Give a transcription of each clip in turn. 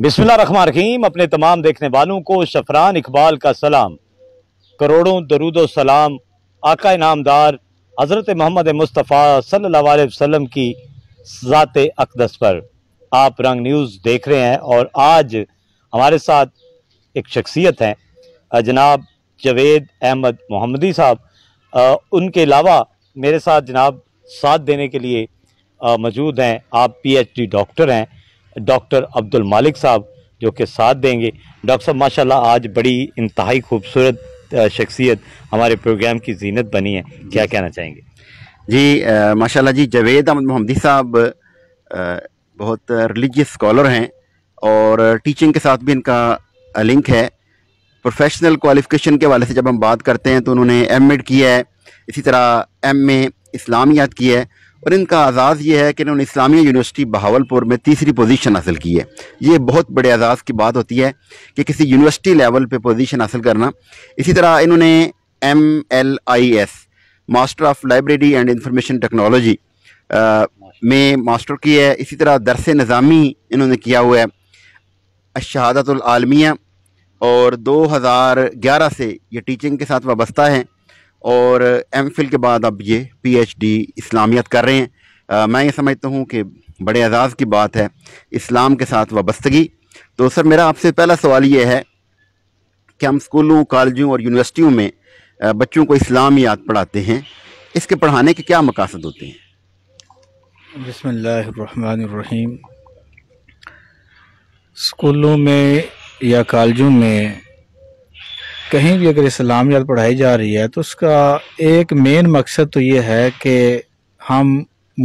रहीम अपने तमाम देखने वालों को शफरान इकबाल का सलाम करोड़ों दरुद सलाम आका इनामदार हज़रत मोहम्मद मुस्तफ़ा अलैहि वसल्लम की ज़ात अकदस पर आप रंग न्यूज़ देख रहे हैं और आज हमारे साथ एक शख्सियत हैं जनाब जवेद अहमद मोहम्मदी साहब उनके अलावा मेरे साथ जनाब साथ देने के लिए मौजूद हैं आप डी डॉक्टर हैं डॉक्टर अब्दुल मालिक साहब जो कि साथ देंगे डॉक्टर साहब माशाल्लाह आज बड़ी इंतहाई खूबसूरत शख्सियत हमारे प्रोग्राम की जीनत बनी है क्या कहना चाहेंगे जी माशाल्लाह जी जवेद अहमद मोहम्मदी साहब बहुत रिलीजियस स्कॉलर हैं और टीचिंग के साथ भी इनका लिंक है प्रोफेशनल क्वालिफिकेशन के वाले से जब हम बात करते हैं तो उन्होंने एम किया है इसी तरह एम इस्लामियात की है और इनका आज़ाज़ ये है कि इन्होंने इस्लामिया यूनिवर्सिटी बहावलपुर में तीसरी पोजीशन हासिल की है ये बहुत बड़े आज़ाद की बात होती है कि किसी यूनिवर्सिटी लेवल पे पोजीशन हासिल करना इसी तरह इन्होंने M L I S master of library and information technology में मास्टर की है इसी तरह दरस निज़ामी इन्होंने किया हुआ है शहादतुलमिया और दो से ये टीचिंग के साथ वाबस्ता है और एम के बाद अब ये पीएचडी इस्लामियत कर रहे हैं आ, मैं ये समझता हूँ कि बड़े एजाज़ की बात है इस्लाम के साथ वाबस्तगी तो सर मेरा आपसे पहला सवाल ये है कि हम स्कूलों कॉलेजों और यूनिवर्सिटियों में बच्चों को इस्लाम याद पढ़ाते हैं इसके पढ़ाने के क्या मकासद होते हैं बसमीम स्कूलों में या कॉलेजों में कहीं भी अगर इस्लाम याद पढ़ाई जा रही है तो उसका एक मेन मकसद तो ये है कि हम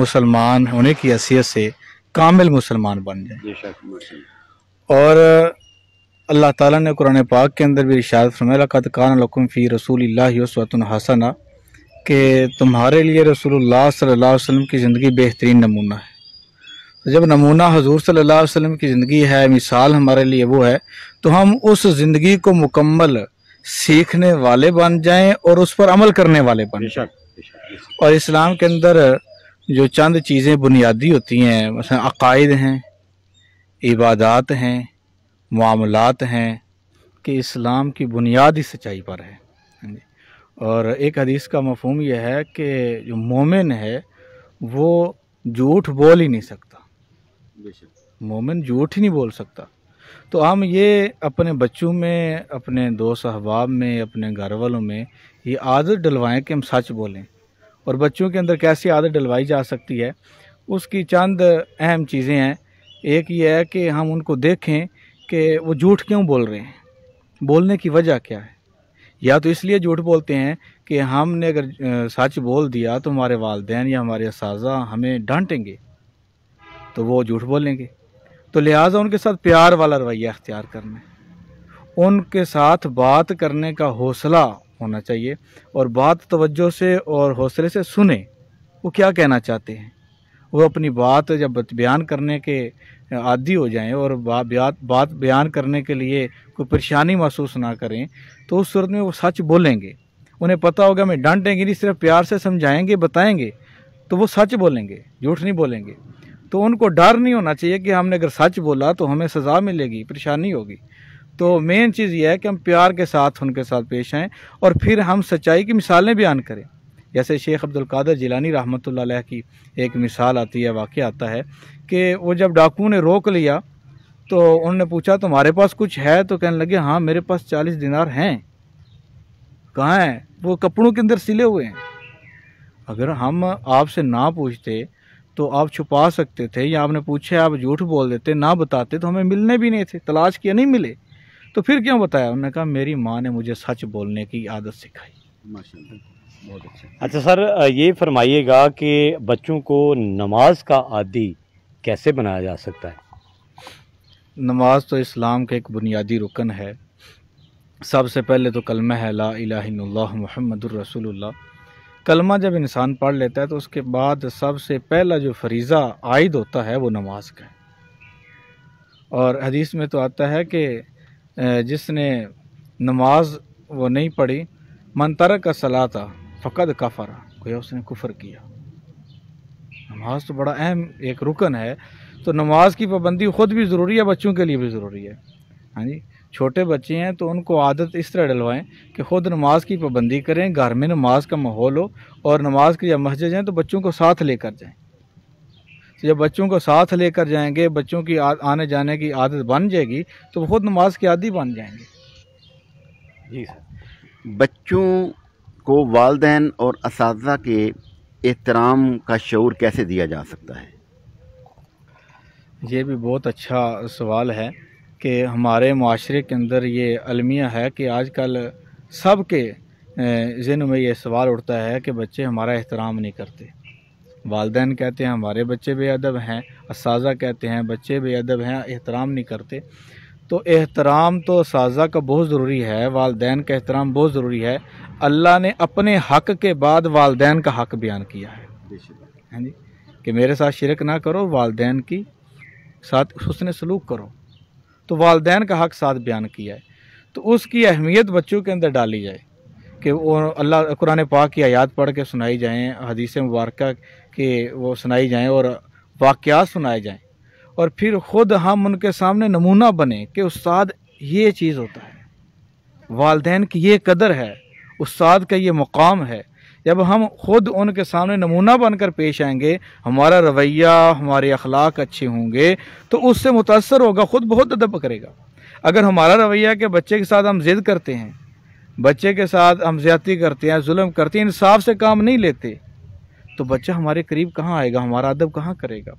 मुसलमान होने की हैसियत से कामिल मुसलमान बन जाए और अल्लाह ताला ने कुरान पाक के अंदर भी इरशाद फरमाया कान फ़ी रसूल वसवतन हसना कि तुम्हारे लिए रसूलुल्लाह सल्लल्लाहु अलैहि वसल्लम की ज़िंदगी बेहतरीन नमूना है तो जब नमूना हजूर सल्लल्लाहु अलैहि वसल्लम की ज़िंदगी है मिसाल हमारे लिए वो है तो हम उस ज़िंदगी को मुकम्मल सीखने वाले बन जाएं और उस पर अमल करने वाले बन जाए और इस्लाम के अंदर जो चंद चीज़ें बुनियादी होती हैं मसलन अकायद हैं इबादत हैं मामलात हैं कि इस्लाम की बुनियादी सच्चाई पर है हाँ और एक हदीस का मफहम यह है कि जो मोमिन है वो झूठ बोल ही नहीं सकता मोमिन झूठ ही नहीं बोल सकता तो हम ये अपने बच्चों में अपने दोस्त अहबाब में अपने घर वालों में ये आदत डलवाएं कि हम सच बोलें और बच्चों के अंदर कैसी आदत डलवाई जा सकती है उसकी चंद अहम चीज़ें हैं एक ये है कि हम उनको देखें कि वो झूठ क्यों बोल रहे हैं बोलने की वजह क्या है या तो इसलिए झूठ बोलते हैं कि हमने अगर सच बोल दिया तो हमारे वालदेन या हमारे इस हमें डांटेंगे तो वो झूठ बोलेंगे तो लिहाजा उनके साथ प्यार वाला रवैया अख्तियार करना है उनके साथ बात करने का हौसला होना चाहिए और बात तवज्जो से और हौसले से सुने वो क्या कहना चाहते हैं वो अपनी बात जब बयान करने के आदि हो जाएं और बात बात बयान करने के लिए कोई परेशानी महसूस ना करें तो उस सूरत में वो सच बोलेंगे उन्हें पता होगा मैं डांटेंगे नहीं सिर्फ प्यार से समझाएंगे बताएंगे तो वो सच बोलेंगे झूठ नहीं बोलेंगे तो उनको डर नहीं होना चाहिए कि हमने अगर सच बोला तो हमें सज़ा मिलेगी परेशानी होगी तो मेन चीज़ यह है कि हम प्यार के साथ उनके साथ पेश आएँ और फिर हम सच्चाई की मिसालें बयान करें जैसे शेख अब्दुल कादर जिलानी रहमत की एक मिसाल आती है वाक़ आता है कि वो जब डाकू ने रोक लिया तो उन्होंने पूछा तुम्हारे पास कुछ है तो कहने लगे हाँ मेरे पास चालीस दिनार हैं कहाँ हैं वो कपड़ों के अंदर सिले हुए हैं अगर हम आपसे ना पूछते तो आप छुपा सकते थे या आपने पूछे आप झूठ बोल देते ना बताते तो हमें मिलने भी नहीं थे तलाश किया नहीं मिले तो फिर क्यों बताया उन्होंने कहा मेरी माँ ने मुझे सच बोलने की आदत सिखाई बहुत अच्छा अच्छा सर ये फरमाइएगा कि बच्चों को नमाज का आदि कैसे बनाया जा सकता है नमाज तो इस्लाम का एक बुनियादी रुकन है सबसे पहले तो कलमा है ला इलाह रसूलुल्लाह कलमा जब इंसान पढ़ लेता है तो उसके बाद सबसे पहला जो फरीज़ा आयद होता है वो नमाज का और हदीस में तो आता है कि जिसने नमाज वो नहीं पढ़ी मंतर का सलाह था फ़कद काफर गोया उसने कुफर किया नमाज तो बड़ा अहम एक रुकन है तो नमाज की पाबंदी ख़ुद भी ज़रूरी है बच्चों के लिए भी ज़रूरी है हाँ जी छोटे बच्चे हैं तो उनको आदत इस तरह डलवाएं कि ख़ुद नमाज की पाबंदी करें घर में नमाज का माहौल हो और नमाज की जब मस्जिद जाएँ तो बच्चों को साथ लेकर जाएँ तो जब बच्चों को साथ लेकर जाएंगे बच्चों की आने जाने की आदत बन जाएगी तो वो ख़ुद नमाज की आदि बन जाएंगे जी सर बच्चों को वालदेन और इस के एहतराम का शूर कैसे दिया जा सकता है ये भी बहुत अच्छा सवाल है कि हमारे माशरे के अंदर ये अलमिया है कि आजकल सब के जिन में ये सवाल उठता है कि बच्चे हमारा एहतराम नहीं करते वालदेन कहते हैं हमारे बच्चे बेअदब हैं इस कहते हैं बच्चे बेअदब हैं एहतराम नहीं करते तो एहतराम तो साजा का बहुत ज़रूरी है वालदेन का एहतराम बहुत ज़रूरी है अल्लाह ने अपने हक के बाद वालदेन का हक बयान किया है हैं हाँ जी कि मेरे साथ शिरक ना करो वालदेन की साथ उसने सलूक करो तो वालदेन का हक साथ बयान किया है तो उसकी अहमियत बच्चों के अंदर डाली जाए कि वो अल्लाह कुरान पाक की आयात पढ़ के सुनाई जाएँ हदीस मुबारक के वो सुनाई जाएँ और वाक़ सुनाए जाएँ और फिर ख़ुद हम उनके सामने नमूना बने कि उस्ताद ये चीज़ होता है वालदेन की ये कदर है उस्ताद का ये मुकाम है जब हम खुद उनके सामने नमूना बनकर पेश आएंगे हमारा रवैया हमारे अखलाक अच्छे होंगे तो उससे मुतासर होगा ख़ुद बहुत अदब करेगा अगर हमारा रवैया के बच्चे के साथ हम जिद करते हैं बच्चे के साथ हम ज्यादती करते हैं जुल्म करते हैं इंसाफ से काम नहीं लेते तो बच्चा हमारे करीब कहाँ आएगा हमारा अदब कहाँ करेगा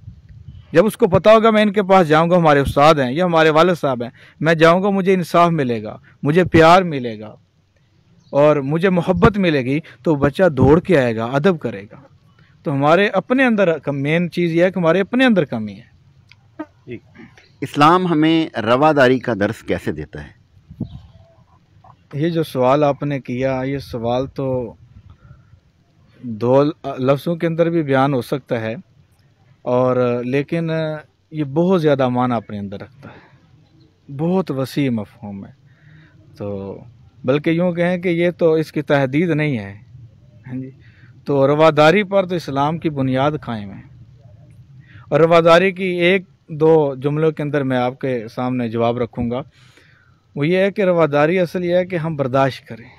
जब उसको पता होगा मैं इनके पास जाऊंगा हमारे उस्ताद हैं या हमारे वाले साहब हैं मैं जाऊंगा मुझे इंसाफ मिलेगा मुझे प्यार मिलेगा और मुझे मोहब्बत मिलेगी तो बच्चा दौड़ के आएगा अदब करेगा तो हमारे अपने अंदर मेन चीज़ यह है कि हमारे अपने अंदर कमी है इस्लाम हमें रवादारी का दर्स कैसे देता है ये जो सवाल आपने किया ये सवाल तो दो लफ्ज़ों के अंदर भी बयान हो सकता है और लेकिन ये बहुत ज़्यादा माना अपने अंदर रखता है बहुत वसी मफहम है तो बल्कि यूँ कहें कि ये तो इसकी तहदीद नहीं है हाँ जी तो रवादारी पर तो इस्लाम की बुनियाद कायम है और रवादारी की एक दो जुमलों के अंदर मैं आपके सामने जवाब रखूँगा वो ये है कि रवादारी असल यह है कि हम बर्दाश्त करें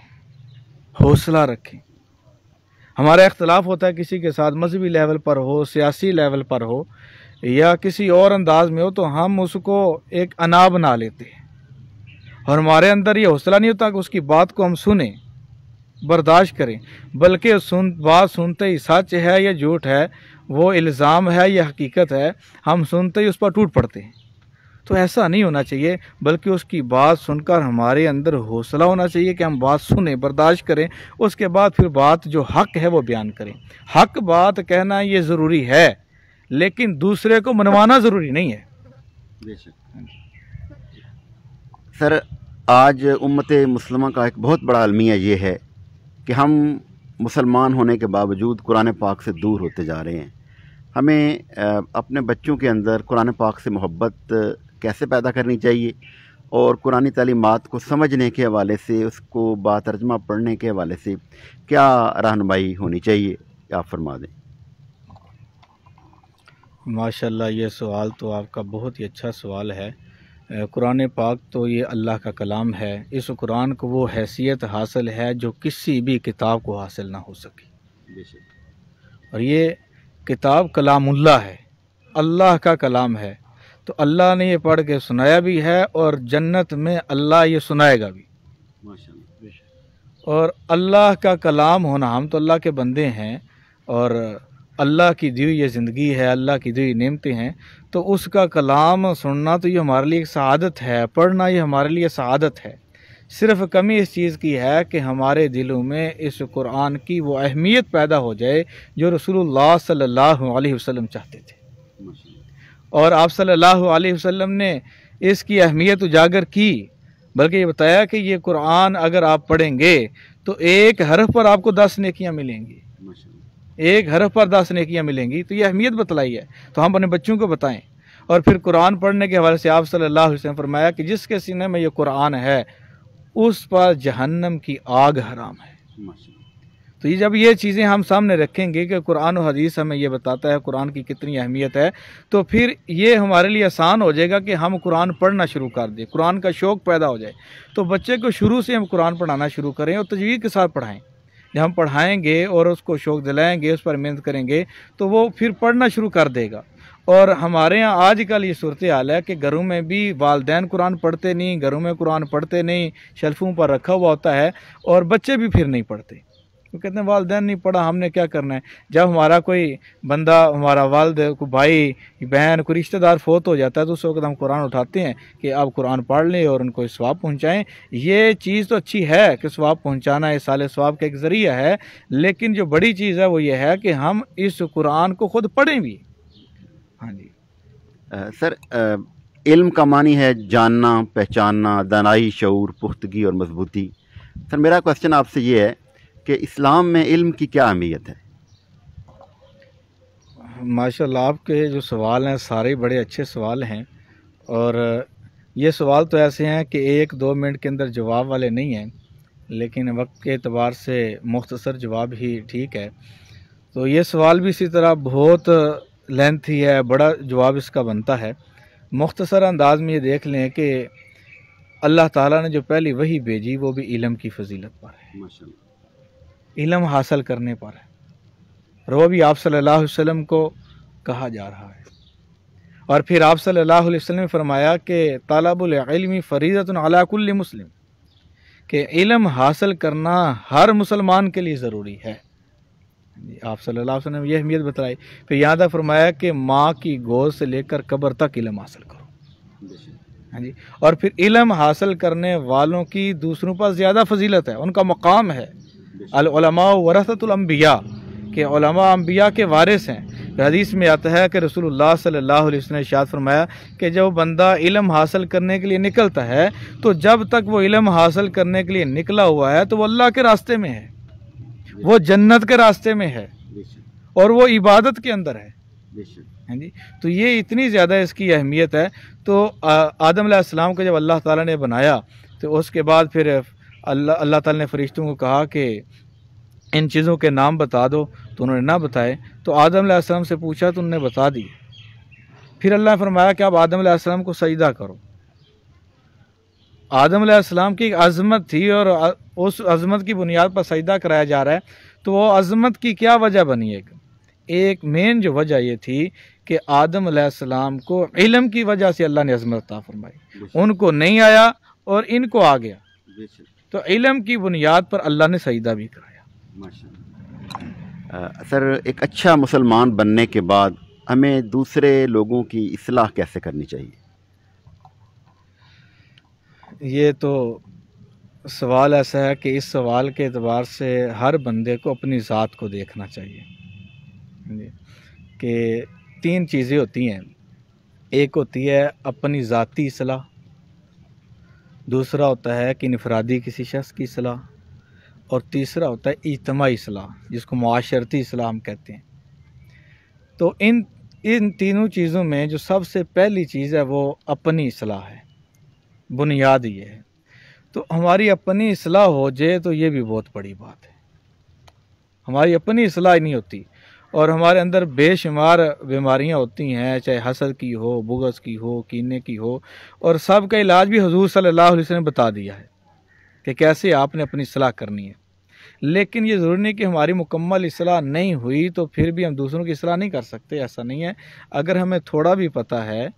हौसला रखें हमारा इख्तलाफ होता है किसी के साथ मजहबी लेवल पर हो सियासी लेवल पर हो या किसी और अंदाज में हो तो हम उसको एक अना बना लेते हैं और हमारे अंदर ये हौसला नहीं होता कि उसकी बात को हम सुने बर्दाश्त करें बल्कि सुन बात सुनते ही सच है या झूठ है वो इल्ज़ाम है या हकीकत है हम सुनते ही उस पर टूट पड़ते हैं तो ऐसा नहीं होना चाहिए बल्कि उसकी बात सुनकर हमारे अंदर हौसला होना चाहिए कि हम बात सुने बर्दाश्त करें उसके बाद फिर बात जो हक है वो बयान करें हक बात कहना ये ज़रूरी है लेकिन दूसरे को मनवाना ज़रूरी नहीं है सर आज उम्मत मुसलम का एक बहुत बड़ा अलमिया ये है कि हम मुसलमान होने के बावजूद कुरान पाक से दूर होते जा रहे हैं हमें अपने बच्चों के अंदर कुरान पाक से मोहब्बत कैसे पैदा करनी चाहिए और कुरानी तलीमत को समझने के हवाले से उसको बातरजमा पढ़ने के हवाले से क्या रहनमाई होनी चाहिए आप फरमा दें माशाल्लाह ये सवाल तो आपका बहुत ही अच्छा सवाल है कुरान पाक तो ये अल्लाह का कलाम है इस कुरान को वो हैसियत हासिल है जो किसी भी किताब को हासिल ना हो सकी और ये किताब कलामुल्ला है अल्लाह का कलाम है तो अल्लाह ने ये पढ़ के सुनाया भी है और जन्नत में अल्लाह ये सुनाएगा भी और अल्लाह का कलाम होना हम तो अल्लाह के बंदे हैं और अल्लाह की दी हुई ये ज़िंदगी है अल्लाह की दी हुई नियमतें हैं तो उसका कलाम सुनना तो ये हमारे लिए एक शहादत है पढ़ना ये हमारे लिए शहादत है सिर्फ कमी इस चीज़ की है कि हमारे दिलों में इस कुरान की वो अहमियत पैदा हो जाए जो रसूलुल्लाह सल्लल्लाहु अलैहि वसल्लम चाहते थे और आप सल्लल्लाहु अलैहि वसल्लम ने इसकी अहमियत उजागर की बल्कि ये बताया कि ये कुरान अगर आप पढ़ेंगे तो एक हरफ पर आपको दस नेकियां मिलेंगी एक हरफ पर दस नेकियाँ मिलेंगी तो ये अहमियत बतलाई है तो हम अपने बच्चों को बताएं और फिर कुरान पढ़ने के हवाले से आप सल्लल्लाहु अलैहि वसल्लम फरमाया कि जिसके सीने में ये कुरान है उस पर जहन्नम की आग हराम है तो ये जब ये चीज़ें हम सामने रखेंगे कि कुरान और हदीस हमें ये बताता है कुरान की कितनी अहमियत है तो फिर ये हमारे लिए आसान हो जाएगा कि हम कुरान पढ़ना शुरू कर दें कुरान का शौक़ पैदा हो जाए तो बच्चे को शुरू से हम कुरान पढ़ाना शुरू करें और तजवीज़ के साथ पढ़ाएँ जब हम पढ़ाएंगे और उसको शौक़ दिलाएंगे उस पर मेहनत करेंगे तो वो फिर पढ़ना शुरू कर देगा और हमारे यहाँ आज कल ये सूरत हाल है कि घरों में भी वालदेन कुरान पढ़ते नहीं घरों में कुरान पढ़ते नहीं शेल्फ़ों पर रखा हुआ होता है और बच्चे भी फिर नहीं पढ़ते वो कहते हैं वालदेन नहीं पढ़ा हमने क्या करना है जब हमारा कोई बंदा हमारा वालद को भाई बहन कोई रिश्तेदार फोत हो जाता है तो उस वक्त हम कुरान उठाते हैं कि आप कुरान पढ़ लें और उनको स्वाब पहुँचाएँ ये चीज़ तो अच्छी है कि स्वाब पहुँचाना इस साल स्वाब का एक ज़रिया है लेकिन जो बड़ी चीज़ है वो ये है कि हम इस कुरान को खुद पढ़ें भी हाँ जी सर इल्म का मानी है जानना पहचानना दानाई शूर पुख्तगी और मजबूती सर मेरा क्वेश्चन आपसे ये है कि इस्लाम में इल्म की क्या अहमियत है माशाल्लाह आपके जो सवाल हैं सारे बड़े अच्छे सवाल हैं और ये सवाल तो ऐसे हैं कि एक दो मिनट के अंदर जवाब वाले नहीं हैं लेकिन वक्त के अतबार से मुख्तसर जवाब ही ठीक है तो ये सवाल भी इसी तरह बहुत लेंथी है बड़ा जवाब इसका बनता है मुख्तसर अंदाज में ये देख लें कि अल्लाह ताला ने जो पहली वही भेजी वो भी इलम की फजीलत पर है माशाल्लाह इलम हासिल करने पर है रो भी आप सल्लल्लाहु अलैहि वसल्लम को कहा जा रहा है और फिर आप सल्लल्लाहु अलैहि वसल्लम ने फरमाया कि तालबुलमी फ़रीदतुल्कुल मुस्लिम कि इलम हासिल करना हर मुसलमान के लिए ज़रूरी है आप सल्लल्लाहु अलैहि वसल्लम यह अहमियत बताई फिर यहाँ तक फरमाया कि माँ की गोद से लेकर कब्र तक इलम हासिल करो हाँ जी और फिर इलम हासिल करने वालों की दूसरों पर ज़्यादा फजीलत है उनका मकाम है वरसतुलम्बिया के अम्बिया के वारिस हैं हदीस में आता है कि रसूल सल्लल्लाहु ने शाद फरमाया कि जब बंदा इलम हासिल करने के लिए निकलता है तो जब तक वो इलम हासिल करने के लिए निकला हुआ है तो वो अल्लाह के रास्ते में है वो जन्नत के रास्ते में है और वो इबादत के अंदर है हैं हाँ जी तो ये इतनी ज़्यादा इसकी अहमियत है तो आदम को का जब अल्लाह ताला ने बनाया तो उसके बाद फिर अल्लाह अल्लाह ताला ने फ़रिश्तों को कहा कि इन चीज़ों के नाम बता दो तो उन्होंने ना बताए तो आदम आसलम से पूछा तो उन्होंने बता दी फिर अल्लाह ने फरमाया कि आप आदम आसलम को सजदा करो आदम आसलम की एक अजमत थी और उस अजमत की बुनियाद पर सजदा कराया जा रहा है तो वो अजमत की क्या वजह बनी एक एक मेन जो वजह ये थी कि आदम आसलम को इलम की वजह से अल्लाह ने अजमत फरमाई उनको नहीं आया और इनको आ गया तो इलम की बुनियाद पर अल्लाह ने सजदा भी कराया सर एक अच्छा मुसलमान बनने के बाद हमें दूसरे लोगों की असलाह कैसे करनी चाहिए ये तो सवाल ऐसा है कि इस सवाल के अतबार से हर बंदे को अपनी ज़ात को देखना चाहिए कि तीन चीज़ें होती हैं एक होती है अपनी ज़ाती असलाह दूसरा होता है कि इनफरादी किसी शख्स की सलाह और तीसरा होता है इजमाही सलाह जिसको माशरती हम कहते हैं तो इन इन तीनों चीज़ों में जो सबसे पहली चीज़ है वो अपनी सलाह है बुनियाद ये है तो हमारी अपनी असलाह हो जाए तो ये भी बहुत बड़ी बात है हमारी अपनी असलाह नहीं होती और हमारे अंदर बेशुमार बीमारियां होती हैं चाहे हसद की हो बुगस की हो कीने की हो और सब का इलाज भी हजूर सल्ला ने बता दिया है कि कैसे आपने अपनी सलाह करनी है लेकिन ये ज़रूरी नहीं कि हमारी मुकम्मल असलाह नहीं हुई तो फिर भी हम दूसरों की असलाह नहीं कर सकते ऐसा नहीं है अगर हमें थोड़ा भी पता है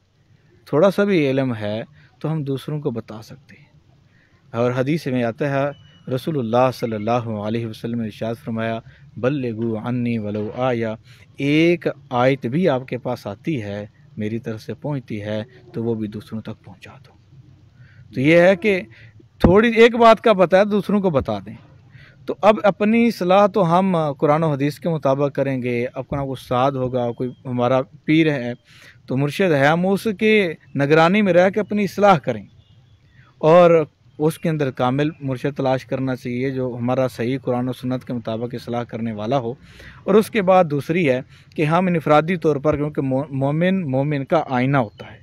थोड़ा सा भी इलम है तो हम दूसरों को बता सकते हैं और हदीस में आता है रसूलुल्लाह सल्लल्लाहु अलैहि वसल्लम ने इशाद फरमाया बल्लेगु अन्नी वलो आया एक आयत भी आपके पास आती है मेरी तरफ से पहुंचती है तो वो भी दूसरों तक पहुंचा दो तो ये है कि थोड़ी एक बात का बताए दूसरों को बता दें तो अब अपनी सलाह तो हम कुरान हदीस के मुताबिक करेंगे अपना साध होगा कोई हमारा पीर है तो मुर्शद है हम उसके निगरानी में रह के अपनी सलाह करें और उसके अंदर कामिल मुर्शद तलाश करना चाहिए जो हमारा सही कुरान और सुन्नत के मुताबिक असलाह करने वाला हो और उसके बाद दूसरी है कि हम इनफरादी तौर पर क्योंकि मोमिन मोमिन का आईना होता है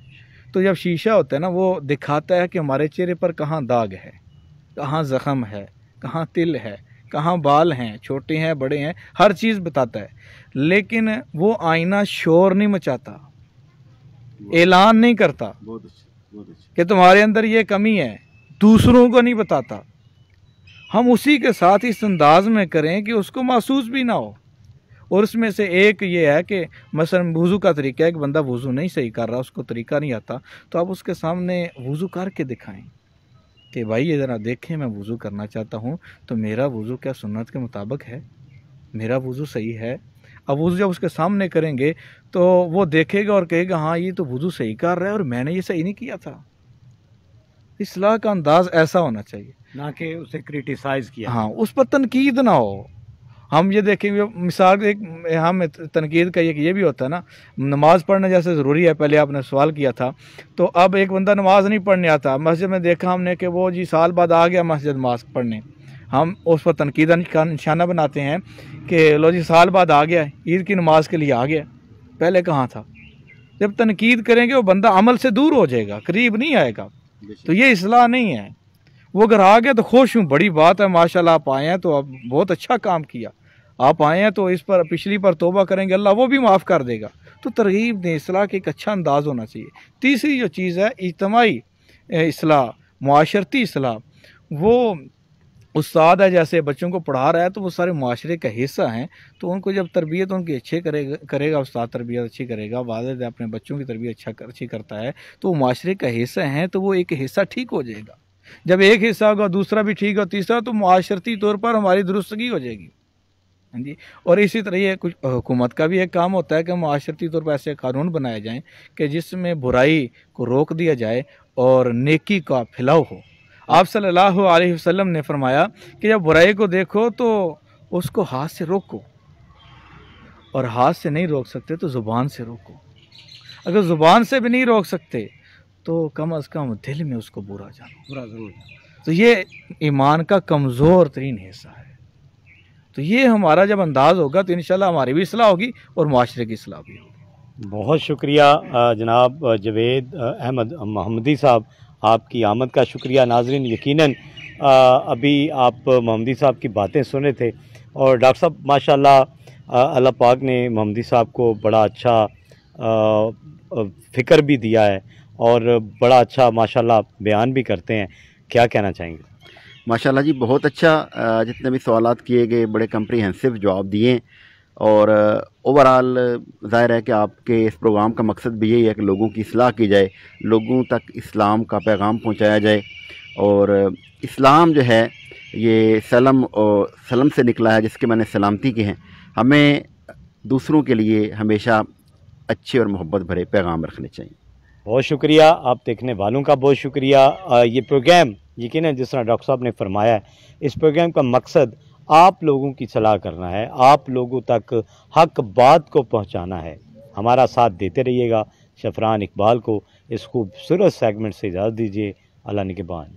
तो जब शीशा होता है ना वो दिखाता है कि हमारे चेहरे पर कहाँ दाग है कहाँ ज़ख़म है कहाँ तिल है कहाँ बाल हैं छोटे हैं बड़े हैं हर चीज़ बताता है लेकिन वो आईना शोर नहीं मचाता ऐलान नहीं करता बहुत अच्छा कि तुम्हारे अंदर ये कमी है दूसरों को नहीं बताता हम उसी के साथ इस अंदाज में करें कि उसको महसूस भी ना हो और उसमें से एक ये है कि मसलन वज़ू का तरीका है कि बंदा वज़ू नहीं सही कर रहा उसको तरीका नहीं आता तो आप उसके सामने वज़ू करके दिखाएं कि भाई ये ज़रा देखें मैं वज़ू करना चाहता हूँ तो मेरा वज़ू क्या सुन्नत के मुताबिक है मेरा वज़ू सही है अब वज़ू जब उसके सामने करेंगे तो वो देखेगा और कहेगा हाँ ये तो वज़ू सही कर रहा है और मैंने ये सही नहीं किया था इसलाह का अंदाज ऐसा होना चाहिए ना कि उसे क्रिटिसाइज किया हाँ उस पर तनकीद ना हो हम ये देखेंगे मिसाल एक हम तनकीद का एक ये भी होता है ना नमाज़ पढ़ना जैसे ज़रूरी है पहले आपने सवाल किया था तो अब एक बंदा नमाज़ नहीं पढ़ने आता मस्जिद में देखा हमने कि वो जी साल बाद आ गया मस्जिद नमाज पढ़ने हम उस पर तनकीद का निशाना बनाते हैं कि लो जी साल बाद आ गया ईद की नमाज के लिए आ गया पहले कहाँ था जब तनकीद करेंगे वो बंदा अमल से दूर हो जाएगा करीब नहीं आएगा तो ये असलाह नहीं है वो अगर आ गए तो खुश हूँ बड़ी बात है माशाल्लाह आप आए हैं तो आप बहुत अच्छा काम किया आप आए हैं तो इस पर पिछली पर तोबा करेंगे अल्लाह वो भी माफ़ कर देगा तो तरगीब ने असलाह के एक अच्छा अंदाज़ होना चाहिए तीसरी जो चीज़ है इजमाही असलाह माशरती असलाह वो उस्ताद है जैसे बच्चों को पढ़ा रहा है तो वो सारे माशरे का हिस्सा हैं तो उनको जब तरबियत उनकी अच्छे करेगा करेगा उस्ताद तरबियत अच्छी करेगा वालद अपने बच्चों की तरबियत अच्छा अच्छी करता है तो वो माशरे का हिस्सा हैं तो वो एक हिस्सा ठीक हो जाएगा जब एक हिस्सा होगा दूसरा भी ठीक होगा तीसरा तो माशरती तौर पर हमारी दुरुस्तगी हो जाएगी हाँ जी और इसी तरह ये कुछ हुकूमत का भी एक काम होता है कि माशरती तौर पर ऐसे कानून बनाए जाएँ कि जिसमें बुराई को रोक दिया जाए और नेकी का फैलाव हो आप सल्लल्लाहु अलैहि वसल्लम ने फरमाया कि जब बुराई को देखो तो उसको हाथ से रोको और हाथ से नहीं रोक सकते तो ज़ुबान से रोको अगर ज़ुबान से भी नहीं रोक सकते तो कम अज़ कम दिल में उसको बुरा जानो बुरा ज़रूर तो ये ईमान का कमज़ोर तरीन हिस्सा है तो ये हमारा जब अंदाज़ होगा तो इन हमारी भी असलाह होगी और माशरे की असलाह भी होगी बहुत शुक्रिया जनाब जवेद अहमद मोहम्मदी साहब आपकी आमद का शुक्रिया नाजरीन यकीनन अभी आप महमदी साहब की बातें सुने थे और डॉक्टर साहब माशाल्लाह अल्लाह पाक ने महमदी साहब को बड़ा अच्छा फ़िक्र भी दिया है और बड़ा अच्छा माशाल्लाह बयान भी करते हैं क्या कहना चाहेंगे माशाल्लाह जी बहुत अच्छा जितने भी सवाल किए गए बड़े कंप्रीहेंसिव जवाब दिए और ओवरऑल uh, uh, ज़ाहिर है कि आपके इस प्रोग्राम का मकसद भी यही है कि लोगों की असलाह की जाए लोगों तक इस्लाम का पैगाम पहुँचाया जाए और uh, इस्लाम जो है ये सलम और सलम से निकला है जिसके मैंने सलामती के हैं हमें दूसरों के लिए हमेशा अच्छे और मोहब्बत भरे पैगाम रखने चाहिए बहुत शुक्रिया आप देखने वालों का बहुत शुक्रिया ये प्रोग्राम यकीन जिस तरह डॉक्टर साहब ने फरमाया है इस प्रोग्राम का मकसद आप लोगों की सलाह करना है आप लोगों तक हक बात को पहुंचाना है हमारा साथ देते रहिएगा शफरान इकबाल को इस खूबसूरत सेगमेंट से इजाज़त दीजिए अल्लाह निकबान